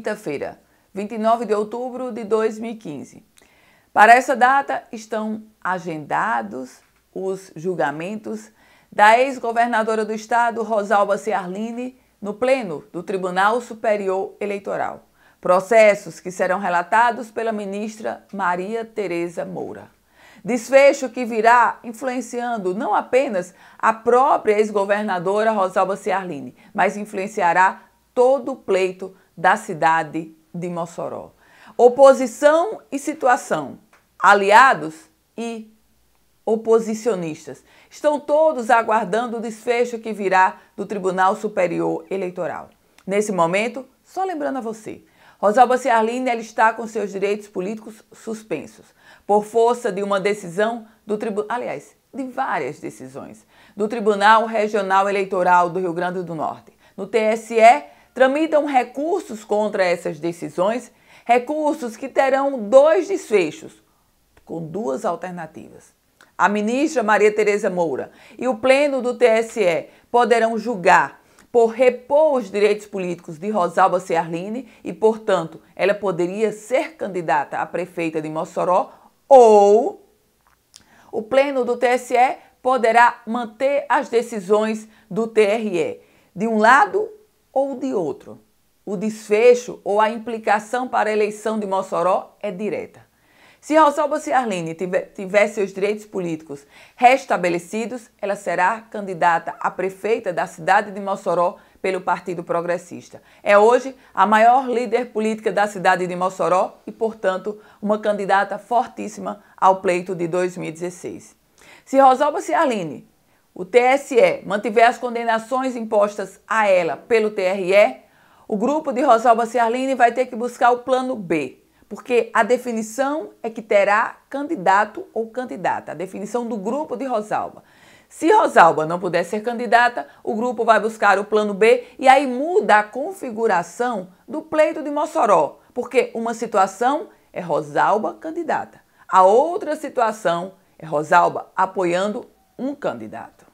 quinta-feira, 29 de outubro de 2015. Para essa data estão agendados os julgamentos da ex-governadora do estado, Rosalba Ciarline, no pleno do Tribunal Superior Eleitoral. Processos que serão relatados pela ministra Maria Tereza Moura. Desfecho que virá influenciando não apenas a própria ex-governadora Rosalba Ciarline, mas influenciará todo o pleito da cidade de Mossoró. Oposição e situação, aliados e oposicionistas. Estão todos aguardando o desfecho que virá do Tribunal Superior Eleitoral. Nesse momento, só lembrando a você, Rosalba Ciarline ela está com seus direitos políticos suspensos por força de uma decisão do tribunal, aliás, de várias decisões do Tribunal Regional Eleitoral do Rio Grande do Norte. No TSE, tramitam recursos contra essas decisões, recursos que terão dois desfechos, com duas alternativas. A ministra Maria Tereza Moura e o Pleno do TSE poderão julgar por repor os direitos políticos de Rosalba Ciarline e, portanto, ela poderia ser candidata a prefeita de Mossoró ou o Pleno do TSE poderá manter as decisões do TRE. De um lado, ou de outro. O desfecho ou a implicação para a eleição de Mossoró é direta. Se Rosalba Ciarline tivesse os direitos políticos restabelecidos, ela será candidata a prefeita da cidade de Mossoró pelo Partido Progressista. É hoje a maior líder política da cidade de Mossoró e, portanto, uma candidata fortíssima ao pleito de 2016. Se Rosalba Ciarline o TSE mantiver as condenações impostas a ela pelo TRE, o grupo de Rosalba Ciarline vai ter que buscar o plano B, porque a definição é que terá candidato ou candidata, a definição do grupo de Rosalba. Se Rosalba não puder ser candidata, o grupo vai buscar o plano B e aí muda a configuração do pleito de Mossoró, porque uma situação é Rosalba candidata, a outra situação é Rosalba apoiando um candidato.